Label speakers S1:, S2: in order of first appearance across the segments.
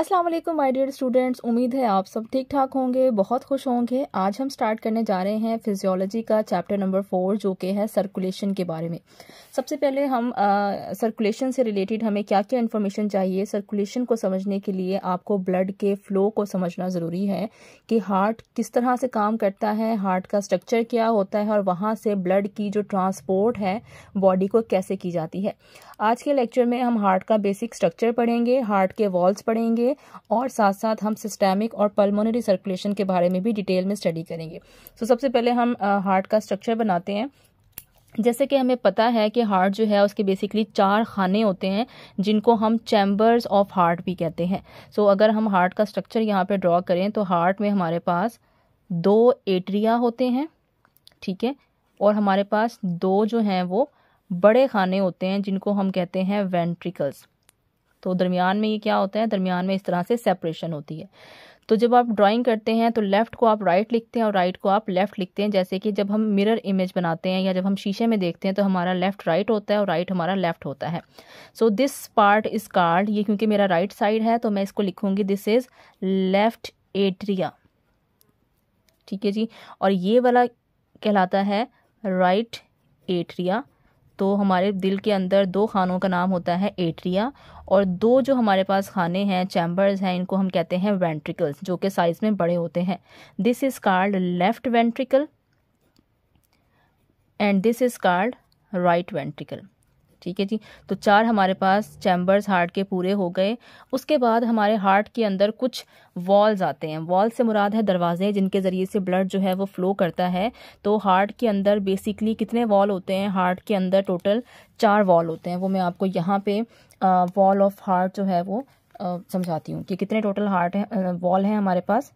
S1: अस्सलाम वालेकुम my dear students उम्मीद है आप सब ठीक ठाक होंगे बहुत खुश होंगे आज हम स्टार्ट करने जा रहे हैं फिजियोलॉजी का चैप्टर नंबर फोर जो कि है सर्कुलेशन के बारे में सबसे पहले हम सर्कुलेशन से रिलेटेड हमें क्या क्या इन्फॉर्मेशन चाहिए सर्कुलेशन को समझने के लिए आपको ब्लड के फ्लो को समझना ज़रूरी है कि हार्ट किस तरह से काम करता है हार्ट का स्ट्रक्चर क्या होता है और वहाँ से ब्लड की जो ट्रांसपोर्ट है बॉडी को कैसे की जाती है आज के लेक्चर में हम हार्ट का बेसिक स्ट्रक्चर पढ़ेंगे हार्ट के वॉल्स पढ़ेंगे करेंगे और साथ साथ हम सिस्टेमिक और पल्मोनरी सर्कुलेशन के बारे में भी डिटेल में स्टडी करेंगे सो so, सबसे पहले हम हार्ट का स्ट्रक्चर बनाते हैं जैसे कि हमें पता है कि हार्ट जो है उसके बेसिकली चार खाने होते हैं जिनको हम चैम्बर्स ऑफ हार्ट भी कहते हैं सो so, अगर हम हार्ट का स्ट्रक्चर यहाँ पे ड्रॉ करें तो हार्ट में हमारे पास दो एट्रिया होते हैं ठीक है और हमारे पास दो जो हैं वो बड़े खाने होते हैं जिनको हम कहते हैं वेंट्रिकल्स तो दरमियान में ये क्या होता है दरमियान में इस तरह से सेपरेशन होती है तो जब आप ड्राइंग करते हैं तो लेफ़्ट को आप राइट लिखते हैं और राइट को आप लेफ़्ट लिखते हैं जैसे कि जब हम मिरर इमेज बनाते हैं या जब हम शीशे में देखते हैं तो हमारा लेफ़्ट राइट होता है और राइट हमारा लेफ़्ट होता है so this part is called ये क्योंकि मेरा राइट right साइड है तो मैं इसको लिखूंगी दिस इज़ लेफ़्ट एट्रिया ठीक है जी और ये वाला कहलाता है राइट एट्रिया तो हमारे दिल के अंदर दो खानों का नाम होता है एट्रिया और दो जो हमारे पास खाने हैं चैम्बर्स हैं इनको हम कहते हैं वेंट्रिकल्स जो कि साइज़ में बड़े होते हैं this is called left ventricle and this is called right ventricle ठीक है जी तो चार हमारे पास चैम्बर्स हार्ट के पूरे हो गए उसके बाद हमारे हार्ट के अंदर कुछ वॉल्स आते हैं वॉल से मुराद है दरवाजे जिनके ज़रिए से ब्लड जो है वो फ्लो करता है तो हार्ट के अंदर बेसिकली कितने वॉल होते हैं हार्ट के अंदर टोटल चार वॉल होते हैं वो मैं आपको यहाँ पे वॉल ऑफ हार्ट जो है वो समझाती हूँ कि कितने टोटल हार्ट है वॉल हैं हमारे पास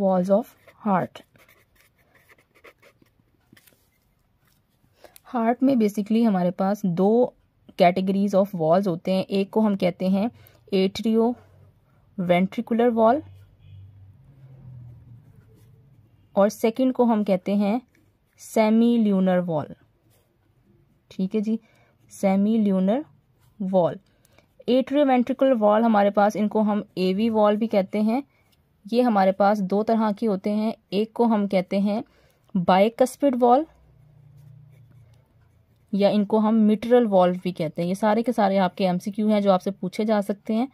S1: वॉल्स ऑफ हार्ट हार्ट में बेसिकली हमारे पास दो कैटेगरीज ऑफ वॉल्स होते हैं एक को हम कहते हैं एट्रियो वेंट्रिकुलर वॉल और सेकंड को हम कहते हैं सेमी ल्यूनर वॉल ठीक है जी semilunar valve atrioventricular valve हमारे पास इनको हम एवी वॉल भी कहते हैं ये हमारे पास दो तरह के होते हैं एक को हम कहते हैं बाइकस्पिड वॉल या इनको हम मिटरल वॉल्व भी कहते हैं ये सारे के सारे आपके एमसीक्यू हैं जो आपसे पूछे जा सकते हैं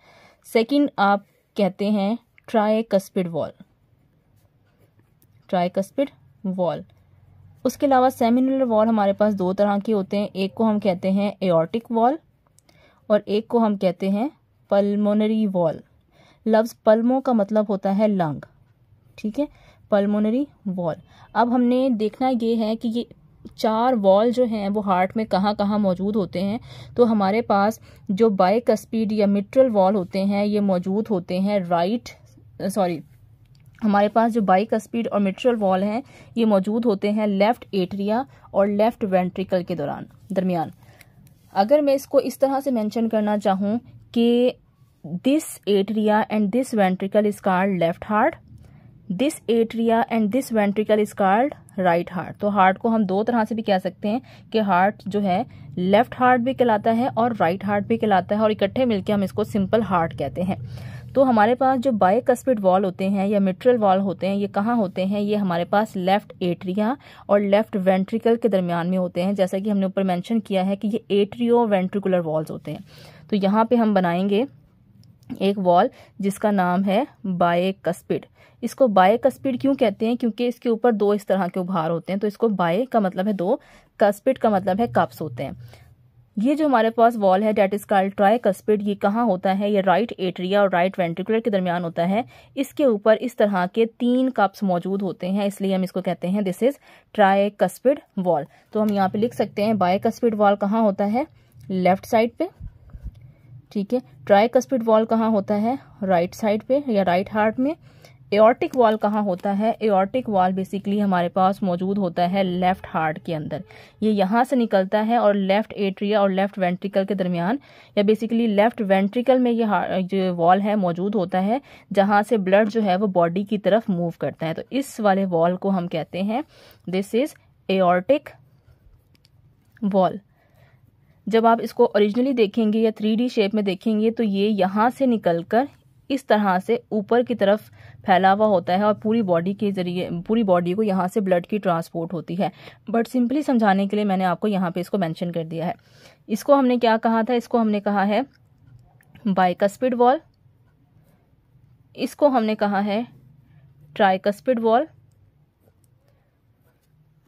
S1: सेकंड आप कहते हैं ट्राइकस्पिड वॉल ट्राइकस्पिड वॉल उसके अलावा सेमिनुलर वॉल हमारे पास दो तरह के होते हैं एक को हम कहते हैं एयोटिक वॉल और एक को हम कहते हैं पल्मोनरी वॉल लफ्ज़ पल्मो का मतलब होता है लंग ठीक है पल्मोनरी वॉल अब हमने देखना ये है कि ये चार वॉल जो हैं वो हार्ट में कहाँ कहाँ मौजूद होते हैं तो हमारे पास जो बाइकस्पीड या मिट्रल वॉल होते हैं ये मौजूद होते हैं राइट सॉरी हमारे पास जो बाइक स्पीड और मिट्रल वॉल हैं ये मौजूद होते हैं लेफ्ट एट्रिया और लेफ्ट वेंट्रिकल के दौरान दरमियान अगर मैं इसको इस तरह से मैंशन करना चाहूँ कि this atria and this ventricle is called left heart this atria and this ventricle is called right heart तो हार्ट को हम दो तरह से भी कह सकते हैं कि हार्ट जो है लेफ्ट हार्ट भी कहलाता है और राइट right हार्ट भी कहलाता है और इकट्ठे मिलकर हम इसको सिंपल हार्ट कहते हैं तो हमारे पास जो बायकस्पिड वॉल होते हैं या मिट्रल वॉल होते हैं ये कहाँ होते हैं ये हमारे पास लेफ्ट एट्रिया और लेफ्ट वेंट्रिकल के दरमियान में होते हैं जैसा कि हमने ऊपर मेंशन किया है कि ये एट्रियो वेंट्रिकुलर वॉल्स होते हैं तो यहाँ पे हम बनाएंगे एक वॉल जिसका नाम है बाय कस्पिड इसको बाय कस्पिड क्यों कहते हैं क्योंकि इसके ऊपर दो इस तरह के उभार होते हैं तो इसको बाय का मतलब है दो कस्पिड का मतलब है कप्स होते हैं ये जो हमारे पास वॉल है that is called tricuspid ये कहाँ होता है ये राइट एट्रिया और राइट वेंट्रिकुलर के दरमियान होता है इसके ऊपर इस तरह के तीन कप्स मौजूद होते हैं इसलिए हम इसको कहते हैं this is tricuspid valve तो हम यहाँ पे लिख सकते हैं बाय कस्पिड वॉल कहाँ होता है लेफ्ट साइड पे ठीक है ट्राई कस्पिड वॉल कहाँ होता है राइट साइड पे या राइट हार्ट में एओर्टिक वॉल कहाँ होता है एयॉर्टिक वॉल बेसिकली हमारे पास मौजूद होता है लेफ्ट हार्ट के अंदर ये यहाँ से निकलता है और लेफ्ट एट्रिया और लेफ्ट वेंट्रिकल के दरमियान या बेसिकली लेफ्ट वेंट्रिकल में ये जो वॉल है मौजूद होता है जहाँ से ब्लड जो है वो बॉडी की तरफ मूव करता है तो इस वाले वॉल को हम कहते हैं दिस इज एयर्टिक वॉल जब आप इसको ओरिजिनली देखेंगे या थ्री शेप में देखेंगे तो ये यहाँ से निकल कर इस तरह से ऊपर की तरफ फैला हुआ होता है और पूरी बॉडी के जरिए पूरी बॉडी को यहाँ से ब्लड की ट्रांसपोर्ट होती है बट सिंपली समझाने के लिए मैंने आपको यहाँ पे इसको मेंशन कर दिया है इसको हमने क्या कहा था इसको हमने कहा है बाइकस्पिड वॉल इसको हमने कहा है ट्राइकस्पिड वॉल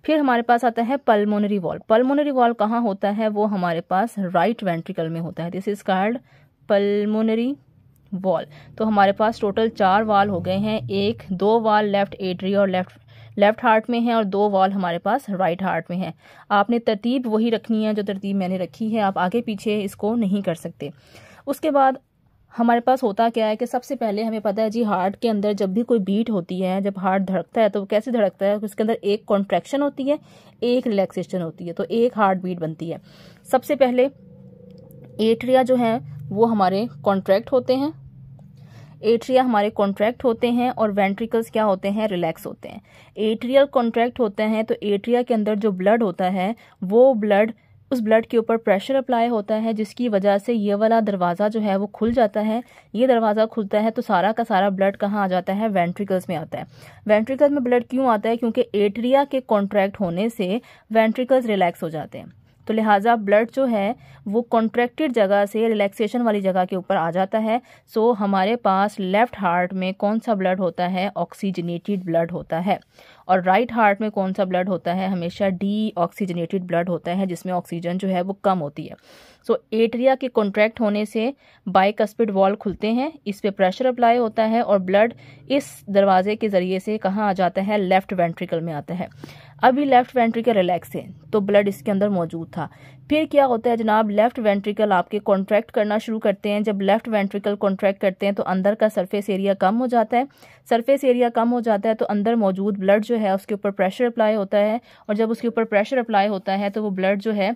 S1: फिर हमारे पास आता है पल्मोनरी वॉल पल्मोनरी वॉल कहाँ होता है वो हमारे पास राइट वेंट्रिकल में होता है this is called pulmonary valve तो हमारे पास टोटल चार वाल हो गए हैं एक दो वाल लेफ्ट एट्री और लेफ्ट लेफ्ट हार्ट में है और दो वॉल हमारे पास राइट हार्ट में है आपने तरतीब वही रखनी है जो तरतीब मैंने रखी है आप आगे पीछे इसको नहीं कर सकते उसके बाद हमारे पास होता क्या है कि सबसे पहले हमें पता है जी हार्ट के अंदर जब भी कोई बीट होती है जब हार्ट धड़कता है तो कैसे धड़कता है उसके अंदर एक कॉन्ट्रैक्शन होती है एक रिलैक्सेशन होती है तो एक हार्ट बीट बनती है सबसे पहले एट्रिया जो है वो हमारे कॉन्ट्रैक्ट होते हैं एट्रिया हमारे कॉन्ट्रैक्ट होते हैं और वेंट्रिकल्स क्या होते हैं रिलैक्स होते हैं एट्रियल कॉन्ट्रैक्ट होते हैं तो एट्रिया के अंदर जो ब्लड होता है वो ब्लड उस ब्लड के ऊपर प्रेशर अप्लाई होता है जिसकी वजह से ये वाला दरवाज़ा जो है वो खुल जाता है ये दरवाज़ा खुलता है तो सारा का सारा ब्लड कहाँ आ जाता है वेंट्रिकल्स में आता है वेंट्रिकल्स में ब्लड क्यों आता है क्योंकि एट्रिया के कॉन्ट्रैक्ट होने से वेंट्रिकल्स रिलैक्स हो जाते हैं तो लिहाजा ब्लड जो है वो कॉन्ट्रैक्टेड जगह से रिलैक्सेशन वाली जगह के ऊपर आ जाता है सो हमारे पास लेफ़्ट हार्ट में कौन सा ब्लड होता है ऑक्सीजनेटेड ब्लड होता है और राइट हार्ट में कौन सा ब्लड होता है हमेशा डी ऑक्सीजनेटेड ब्लड होता है जिसमें ऑक्सीजन जो है वो कम होती है सो so, एट्रिया के कॉन्ट्रैक्ट होने से बाइकस्पिड वॉल खुलते हैं इस पर प्रेशर अप्लाई होता है और ब्लड इस दरवाजे के ज़रिए से कहाँ आ जाता है लेफ़्ट वेंट्रिकल में आता है अभी लेफ्ट वेंट्रिकल रिलैक्स है तो ब्लड इसके अंदर मौजूद था फिर क्या होता है जनाब लेफ्ट वेंट्रिकल आपके कॉन्ट्रैक्ट करना शुरू करते हैं जब लेफ्ट वेंट्रिकल कॉन्ट्रैक्ट करते हैं तो अंदर का सरफेस एरिया कम हो जाता है सरफेस एरिया कम हो जाता है तो अंदर मौजूद ब्लड जो है उसके ऊपर प्रेशर अप्लाई होता है और जब उसके ऊपर प्रेशर अप्लाई होता है तो वो ब्लड जो है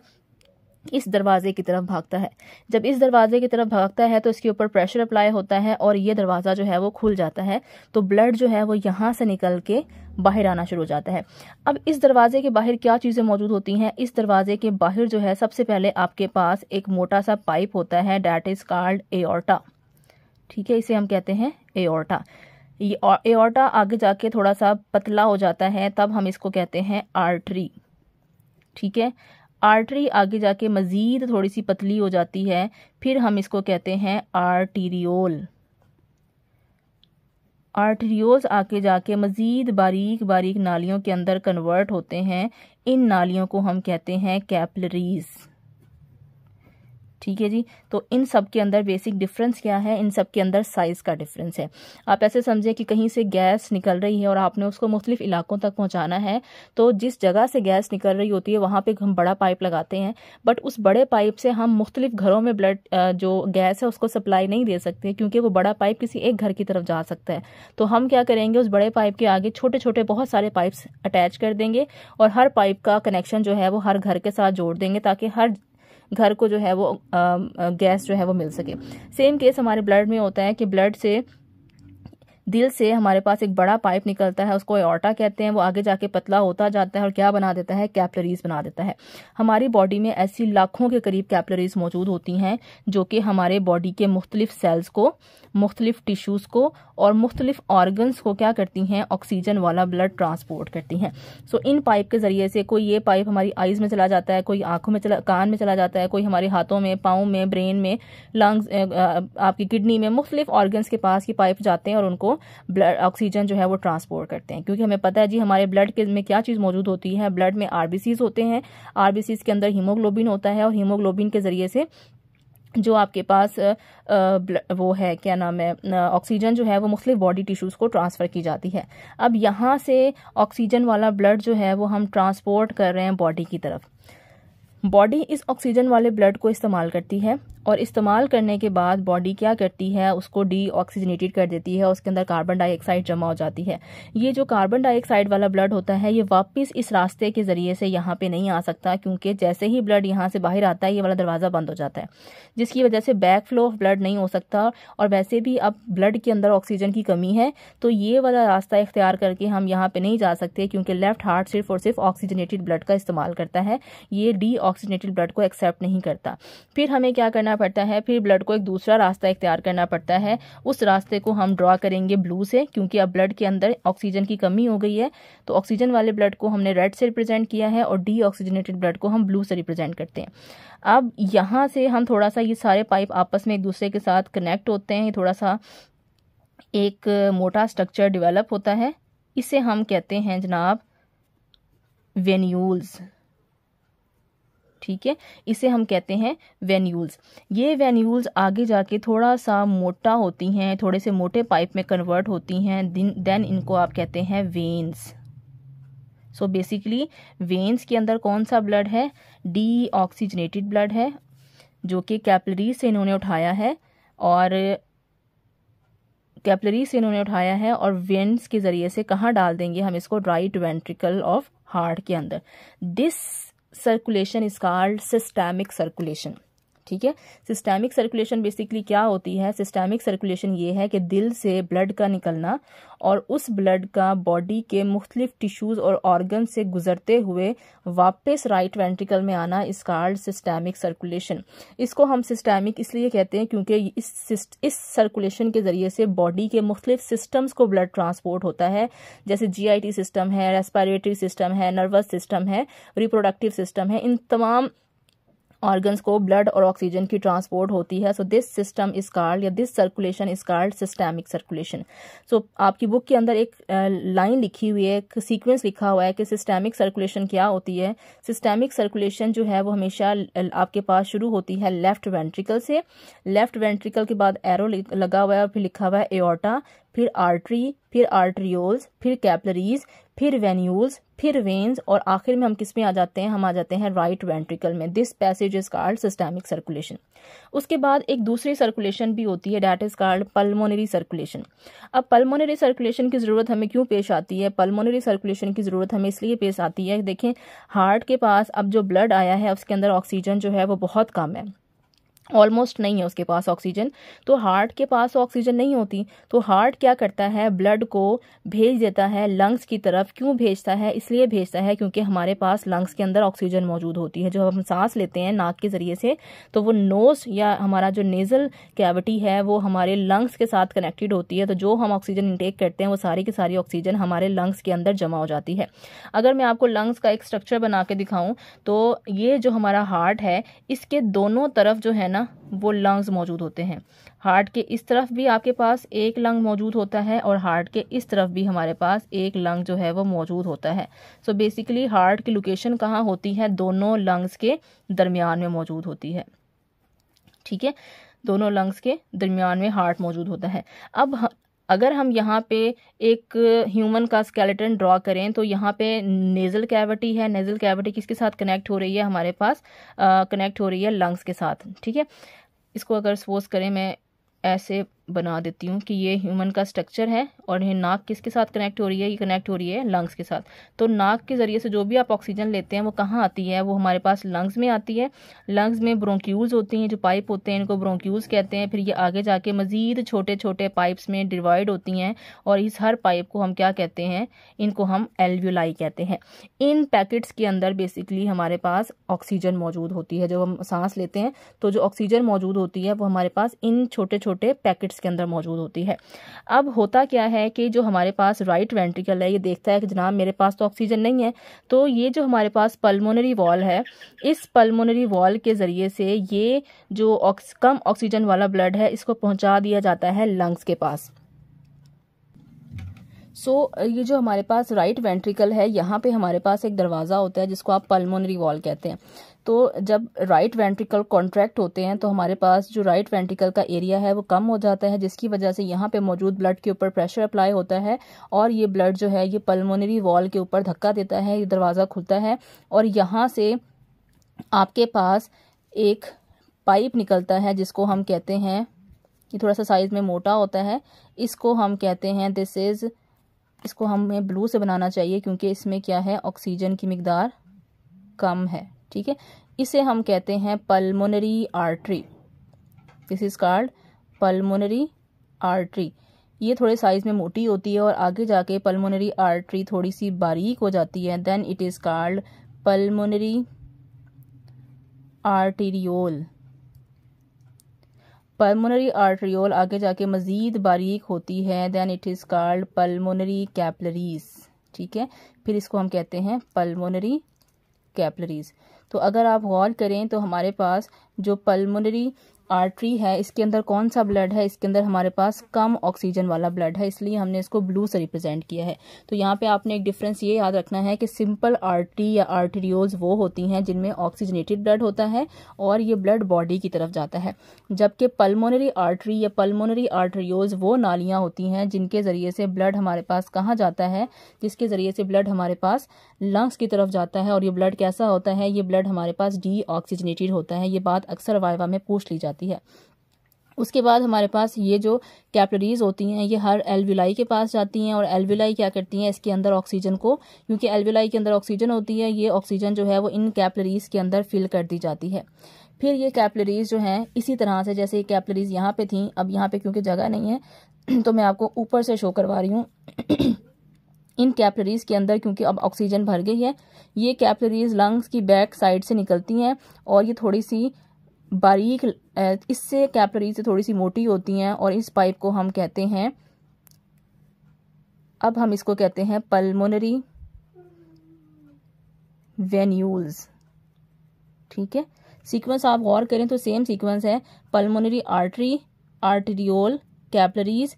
S1: इस दरवाजे की तरफ भागता है जब इस दरवाजे की तरफ भागता है तो इसके ऊपर प्रेशर अप्लाई होता है और ये दरवाज़ा जो है वो खुल जाता है तो ब्लड जो है वो यहाँ से निकल के बाहर आना शुरू हो जाता है अब इस दरवाजे के बाहर क्या चीज़ें मौजूद होती हैं इस दरवाजे के बाहर जो है सबसे पहले आपके पास एक मोटा सा पाइप होता है डैट इज़ कार्ड एओर्टा ठीक है इसे हम कहते हैं एओर्टा ये एओर्टा आगे जाके थोड़ा सा पतला हो जाता है तब हम इसको कहते हैं आर्टरी ठीक है आर्टरी आगे जाके मज़ीद थोड़ी सी पतली हो जाती है फिर हम इसको कहते हैं आर्टीरियोल आर्टरियोल्स आके जाके मज़ीद बारीक बारीक नालियों के अंदर कन्वर्ट होते हैं इन नालियों को हम कहते हैं कैपलरीज़ ठीक है जी तो इन सब के अंदर बेसिक डिफरेंस क्या है इन सब के अंदर साइज़ का डिफरेंस है आप ऐसे समझे कि कहीं से गैस निकल रही है और आपने उसको मुख्तलिफ इलाकों तक पहुंचाना है तो जिस जगह से गैस निकल रही होती है वहां पे हम बड़ा पाइप लगाते हैं बट उस बड़े पाइप से हम मुख्तलिफ घरों में ब्लड जो गैस है उसको सप्लाई नहीं दे सकते क्योंकि वो बड़ा पाइप किसी एक घर की तरफ जा सकता है तो हम क्या करेंगे उस बड़े पाइप के आगे छोटे छोटे बहुत सारे पाइप अटैच कर देंगे और हर पाइप का कनेक्शन जो है वो हर घर के साथ जोड़ देंगे ताकि हर घर को जो है वो गैस जो है वो मिल सके सेम केस हमारे ब्लड में होता है कि ब्लड से दिल से हमारे पास एक बड़ा पाइप निकलता है उसको एओर्टा कहते हैं वो आगे जाके पतला होता जाता है और क्या बना देता है कैपलरीज बना देता है हमारी बॉडी में ऐसी लाखों के करीब कैपलरीज मौजूद होती हैं जो कि हमारे बॉडी के मुख्तलिफ सेल्स को मुख्तलिफ टिश्यूज़ को और मुख्तलिफ ऑर्गन्स को क्या करती हैं ऑक्सीजन वाला ब्लड ट्रांसपोर्ट करती हैं सो इन पाइप के ज़रिए से कोई ये पाइप हमारी आइज़ में चला जाता है कोई आँखों में चला कान में चला जाता है कोई हमारे हाथों में पाँव में ब्रेन में लंग्स आपकी किडनी में मुख्तलिफ ऑर्गन्स के पास ये पाइप जाते हैं और उनको ब्लड ऑक्सीजन जो है वो ट्रांसपोर्ट करते हैं क्योंकि हमें पता है जी हमारे ब्लड के में क्या चीज़ मौजूद होती है ब्लड में आरबीसीज होते हैं आरबीसीज के अंदर हीमोग्लोबिन होता है और हीमोग्लोबिन के ज़रिए से जो आपके पास वो है क्या नाम है ऑक्सीजन जो है वो मुख्तलिफ बॉडी टिश्यूज़ को ट्रांसफ़र की जाती है अब यहाँ से ऑक्सीजन वाला ब्लड जो है वो हम ट्रांसपोर्ट कर रहे हैं बॉडी की तरफ बॉडी इस ऑक्सीजन वाले ब्लड को इस्तेमाल करती है और इस्तेमाल करने के बाद बॉडी क्या करती है उसको डी कर देती है और उसके अंदर कार्बन डाइऑक्साइड जमा हो जाती है ये जो कार्बन डाइऑक्साइड वाला ब्लड होता है ये वापस इस रास्ते के ज़रिए से यहाँ पे नहीं आ सकता क्योंकि जैसे ही ब्लड यहाँ से बाहर आता है ये वाला दरवाज़ा बंद हो जाता है जिसकी वजह से बैक फ्लो ऑफ ब्लड नहीं हो सकता और वैसे भी अब ब्लड के अंदर ऑक्सीजन की कमी है तो ये वाला रास्ता इख्तियार करके हम यहाँ पर नहीं जा सकते क्योंकि लेफ्ट हार्ट सिर्फ और सिर्फ ऑक्सीजनेटेड ब्लड का इस्तेमाल करता है ये डी ऑक्सीजनेटेड ब्लड को एक्सेप्ट नहीं करता फिर हमें क्या करना पड़ता है फिर ब्लड को एक दूसरा रास्ता इख्तियार करना पड़ता है उस रास्ते को हम ड्रा करेंगे ब्लू से क्योंकि अब ब्लड के अंदर ऑक्सीजन की कमी हो गई है तो ऑक्सीजन वाले ब्लड को हमने रेड से रिप्रेजेंट किया है और डी ऑक्सीजनेटेड ब्लड को हम ब्लू से रिप्रेजेंट करते हैं अब यहाँ से हम थोड़ा सा ये सारे पाइप आपस में एक दूसरे के साथ कनेक्ट होते हैं थोड़ा सा एक मोटा स्ट्रक्चर डिवेलप होता है इसे हम कहते हैं जनाब वेन्यूल्स ठीक है इसे हम कहते हैं वेन्यूल्स ये वेन्यूल्स आगे जाके थोड़ा सा मोटा होती हैं थोड़े से मोटे पाइप में कन्वर्ट होती हैं देन इनको आप कहते हैं वेन्स सो बेसिकली वेन्स के अंदर कौन सा ब्लड है डी ऑक्सीजनेटेड ब्लड है जो कि कैपलरी से इन्होंने उठाया है और कैपलरी से इन्होंने उठाया है और वेन्स के ज़रिए से कहाँ डाल देंगे हम इसको राइट वेंट्रिकल ऑफ हार्ट के अंदर this circulation is called systemic circulation ठीक है सिस्टेमिक सर्कुलेशन बेसिकली क्या होती है सिस्टेमिक सर्कुलेशन ये है कि दिल से ब्लड का निकलना और उस ब्लड का बॉडी के मुख्तलिफ टिश्यूज़ और ऑर्गन से गुजरते हुए वापस राइट वेंट्रिकल में आना इस कार्ड सिस्टेमिक सर्कुलेशन इसको हम सिस्टेमिक इसलिए कहते हैं क्योंकि इस सर्कुलेशन के ज़रिए से बॉडी के मुख्तलिफ सिस्टम्स को ब्लड ट्रांसपोर्ट होता है जैसे जीआईटी सिस्टम है रेस्पायरेटरी सिस्टम है नर्वस सिस्टम है रिप्रोडक्टिव सिस्टम है इन तमाम ऑर्गन्स को ब्लड और ऑक्सीजन की ट्रांसपोर्ट होती है so this system is called या this circulation is called systemic circulation so आपकी बुक के अंदर एक लाइन लिखी हुई है एक सीक्वेंस लिखा हुआ है कि सिस्टेमिक सर्कुलेशन क्या होती है सिस्टेमिक सर्कुलेशन जो है वो हमेशा आपके पास शुरू होती है लेफ्ट वेंट्रिकल से लेफ्ट वेंट्रिकल के बाद एरो लगा हुआ है और फिर लिखा हुआ है एओटा फिर आर्टरी फिर आर्ट्रियोल्स फिर कैपलरीज फिर वेन्यूल्स फिर वेन्स और आखिर में हम किस में आ जाते हैं हम आ जाते हैं राइट वेंट्रिकल में this passage is called systemic circulation उसके बाद एक दूसरी सर्कुलेशन भी होती है that is called pulmonary circulation अब पल्मोनरी सर्कुलेशन की ज़रूरत हमें क्यों पेश आती है पल्मोनरी सर्कुलेशन की ज़रूरत हमें इसलिए पेश आती है देखें हार्ट के पास अब जो ब्लड आया है उसके अंदर ऑक्सीजन जो है वो बहुत कम है ऑलमोस्ट नहीं है उसके पास ऑक्सीजन तो हार्ट के पास ऑक्सीजन नहीं होती तो हार्ट क्या करता है ब्लड को भेज देता है लंग्स की तरफ क्यों भेजता है इसलिए भेजता है क्योंकि हमारे पास लंग्स के अंदर ऑक्सीजन मौजूद होती है जब हम सांस लेते हैं नाक के ज़रिए से तो वो नोज या हमारा जो नेज़ल कैविटी है वो हमारे लंग्स के साथ कनेक्टेड होती है तो जो हम ऑक्सीजन इंटेक करते हैं वो सारी की सारी ऑक्सीजन हमारे लंग्स के अंदर जमा हो जाती है अगर मैं आपको लंग्स का एक स्ट्रक्चर बना के दिखाऊँ तो ये जो हमारा हार्ट है इसके दोनों तरफ जो है ना वो लंग्स मौजूद होते हैं हार्ट के इस तरफ भी आपके पास एक लंग मौजूद होता है और हार्ट के इस तरफ भी हमारे पास एक लंग जो है वो मौजूद होता है सो बेसिकली हार्ट की लोकेशन कहाँ होती है दोनों लंग्स के दरमियान में मौजूद होती है ठीक है दोनों लंग्स के दरमियान में हार्ट मौजूद होता है अब अगर हम यहाँ पे एक ह्यूमन का स्केलेटन ड्रॉ करें तो यहाँ पे नेज़ल कैविटी है नेज़ल कैविटी किसके साथ कनेक्ट हो रही है हमारे पास कनेक्ट हो रही है लंग्स के साथ ठीक है इसको अगर सपोज करें मैं ऐसे बना देती हूँ कि ये ह्यूमन का स्ट्रक्चर है और ये नाक किसके साथ कनेक्ट हो रही है ये कनेक्ट हो रही है लंग्स के साथ तो नाक के ज़रिए से जो भी आप ऑक्सीजन लेते हैं वो कहाँ आती है वो हमारे पास लंग्स में आती है लंग्स में ब्रोंक्यूल्स होती हैं जो पाइप होते हैं इनको ब्रोंक्यूल्स कहते हैं फिर ये आगे जाके मज़ीद छोटे छोटे पाइप्स में डिवाइड होती हैं और इस हर पाइप को हम क्या कहते हैं इनको हम एलव्यूलाई कहते हैं इन पैकेट्स के अंदर बेसिकली हमारे पास ऑक्सीजन मौजूद होती है जब हम सांस लेते हैं तो जो ऑक्सीजन मौजूद होती है वो हमारे पास इन छोटे छोटे पैकेट्स पेट्स के अंदर मौजूद होती है अब होता क्या है कि जो हमारे पास राइट वेंट्रिकल है ये देखता है कि जनाब मेरे पास तो ऑक्सीजन नहीं है तो ये जो हमारे पास पल्मोनरी वॉल है इस पल्मोनरी वॉल के ज़रिए से ये जो कम ऑक्सीजन वाला ब्लड है इसको पहुँचा दिया जाता है लंग्स के पास सो so, ये जो हमारे पास राइट वेंट्रिकल है यहाँ पे हमारे पास एक दरवाज़ा होता है जिसको आप पल्मोनरी वॉल कहते हैं तो जब राइट वेंट्रिकल कॉन्ट्रैक्ट होते हैं तो हमारे पास जो राइट वेंट्रिकल का एरिया है वो कम हो जाता है जिसकी वजह से यहाँ पे मौजूद ब्लड के ऊपर प्रेशर अप्लाई होता है और ये ब्लड जो है ये पल्मोनरी वॉल के ऊपर धक्का देता है ये दरवाज़ा खुलता है और यहाँ से आपके पास एक पाइप निकलता है जिसको हम कहते हैं ये थोड़ा सा साइज़ में मोटा होता है इसको हम कहते हैं दिस इज़ इसको हमें ब्लू से बनाना चाहिए क्योंकि इसमें क्या है ऑक्सीजन की मकदार कम है ठीक है इसे हम कहते हैं pulmonary artery this is called pulmonary artery ये थोड़े साइज़ में मोटी होती है और आगे जाके पल्मोनरी आर्टरी थोड़ी सी बारीक हो जाती है then it is called pulmonary arteriole pulmonary arteriole आगे जाके मज़ीद बारीक होती है then it is called pulmonary capillaries ठीक है फिर इसको हम कहते हैं पल्मोनरी कैपलरीज तो अगर आप गौर करें तो हमारे पास जो पल्मोनरी आर्टरी है इसके अंदर कौन सा ब्लड है इसके अंदर हमारे पास कम ऑक्सीजन वाला ब्लड है इसलिए हमने इसको ब्लू से रिप्रेजेंट किया है तो यहाँ पे आपने एक डिफरेंस ये याद रखना है कि सिंपल आर्टरी या आर्टेरियोल्स वो होती हैं जिनमें ऑक्सीजनेटेड ब्लड होता है और ये ब्लड बॉडी की तरफ जाता है जबकि पलमोनरी आर्टरी या पलमोनरी आर्टेरियोल्स वो नालियाँ होती हैं जिनके ज़रिए से ब्लड हमारे पास कहाँ जाता है जिसके ज़रिए से ब्लड हमारे पास लंग्स की तरफ जाता है और ये ब्लड कैसा होता है ये ब्लड हमारे पास डी होता है ये बात अक्सर वायवा में पूछ ली जाती है जाती है उसके बाद हमारे पास ये जो कैपलरीज होती हैं ये हर एलविलाई के पास जाती हैं और एलविलाई क्या करती हैं इसके अंदर ऑक्सीजन को क्योंकि एलविलाई के अंदर ऑक्सीजन होती है ये ऑक्सीजन जो है वो इन कैपलरीज के अंदर फिल कर दी जाती है फिर ये कैपलरीज जो हैं इसी तरह से जैसे कैपलरीज यहाँ पे थी अब यहाँ पे क्योंकि जगह नहीं है तो मैं आपको ऊपर से शो करवा रही हूँ इन कैपलरीज के अंदर क्योंकि अब ऑक्सीजन भर गई है ये कैपलरीज लंग्स की बैक साइड से निकलती हैं और ये थोड़ी सी बारीक इससे कैपलरी से थोड़ी सी मोटी होती हैं और इस पाइप को हम कहते हैं अब हम इसको कहते हैं पल्मोनरी वेन्यूल्स ठीक है सीक्वेंस आप गौर करें तो सेम सीक्वेंस है pulmonary artery arteriole capillaries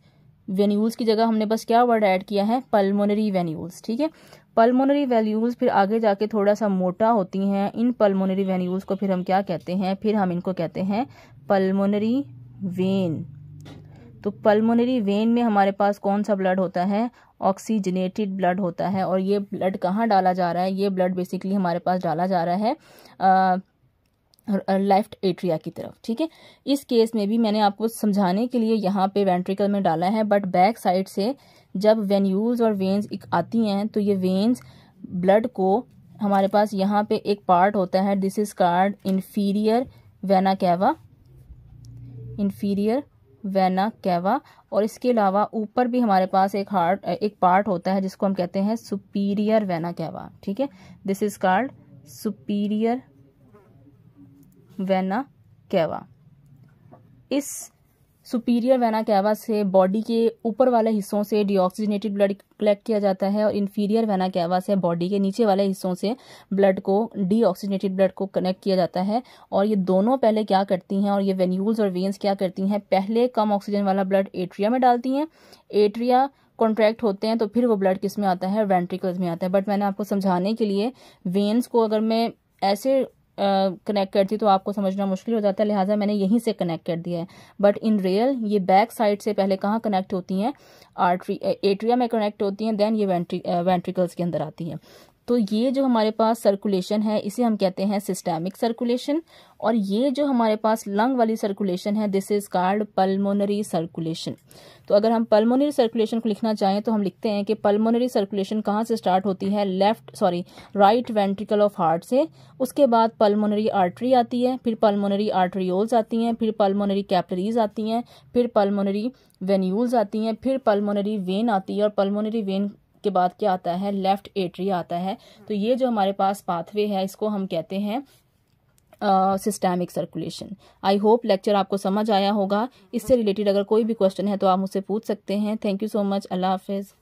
S1: venules की जगह हमने बस क्या वर्ड ऐड किया है पल्मोनरी वेन्यूल्स ठीक है पल्मोनरी वेन्यूल्स फिर आगे जाके थोड़ा सा मोटा होती हैं इन पल्मोनरी वेन्यूल्स को फिर हम क्या कहते हैं फिर हम इनको कहते हैं पल्मोनरी वेन तो पल्मोनरी वेन में हमारे पास कौन सा ब्लड होता है ऑक्सीजनेटेड ब्लड होता है और ये ब्लड कहाँ डाला जा रहा है ये ब्लड बेसिकली हमारे पास डाला जा रहा है लेफ्ट एट्रिया की तरफ ठीक है इस केस में भी मैंने आपको समझाने के लिए यहाँ पे वेंट्रिकल में डाला है बट बैक साइड से जब वेन्यूल्स और वेन्स आती हैं तो ये वेन्स ब्लड को हमारे पास यहाँ पे एक पार्ट होता है this is called inferior vena cava inferior vena cava और इसके अलावा ऊपर भी हमारे पास एक हार्ट एक पार्ट होता है जिसको हम कहते हैं सुपीरियर वेना कैवा ठीक है this is called superior vena cava इस सुपीरियर वेना कैवा से बॉडी के ऊपर वाले हिस्सों से डिऑक्सीजनेटेड ब्लड कलेक्ट किया जाता है और इन्फीरियर वेना कैवा से बॉडी के नीचे वाले हिस्सों से ब्लड को डीऑक्सीजनेटेड ब्लड को कनेक्ट किया जाता है और ये दोनों पहले क्या करती हैं और ये वेन्यूल्स और वेन्स क्या करती हैं पहले कम ऑक्सीजन वाला ब्लड एट्रिया में डालती हैं एट्रिया कॉन्ट्रैक्ट होते हैं तो फिर वो ब्लड किस में आता है वेंट्रिकल्स में आता है बट मैंने आपको समझाने के लिए वेन्स को अगर मैं ऐसे कनेक्ट करती तो आपको समझना मुश्किल हो जाता है लिहाजा मैंने यहीं से कनेक्ट कर दिया है बट इन रियल ये बैक साइड से पहले कहाँ कनेक्ट होती हैं आर्ट्री एट्रिया में कनेक्ट होती हैं देन ये वेंट्री वेंट्रिकल्स के अंदर आती हैं तो ये जो हमारे पास सर्कुलेशन है इसे हम कहते हैं सिस्टेमिक सर्कुलेशन और ये जो हमारे पास लंग वाली सर्कुलेशन है this is called pulmonary circulation तो अगर हम पल्मोनरी सर्कुलेशन को लिखना चाहें तो हम लिखते हैं कि पल्मोनरी सर्कुलेशन कहाँ से स्टार्ट होती है left sorry right ventricle of heart से उसके बाद पल्मोनरी आर्टरी आती है फिर पल्मोनरी आर्टरियोल्स आती हैं फिर पल्मोनरी कैपलरीज आती हैं फिर पल्मोनरी वेन्यूल्स आती हैं फिर पल्मोनरी वेन आती है और पल्मोनरी वेन के बाद क्या आता है लेफ्ट एट्री आता है तो ये जो हमारे पास पाथवे है इसको हम कहते हैं systemic circulation I hope lecture आपको समझ आया होगा इससे रिलेटेड अगर कोई भी क्वेश्चन है तो आप मुझसे पूछ सकते हैं थैंक यू सो मच अल्लाह हाफिज़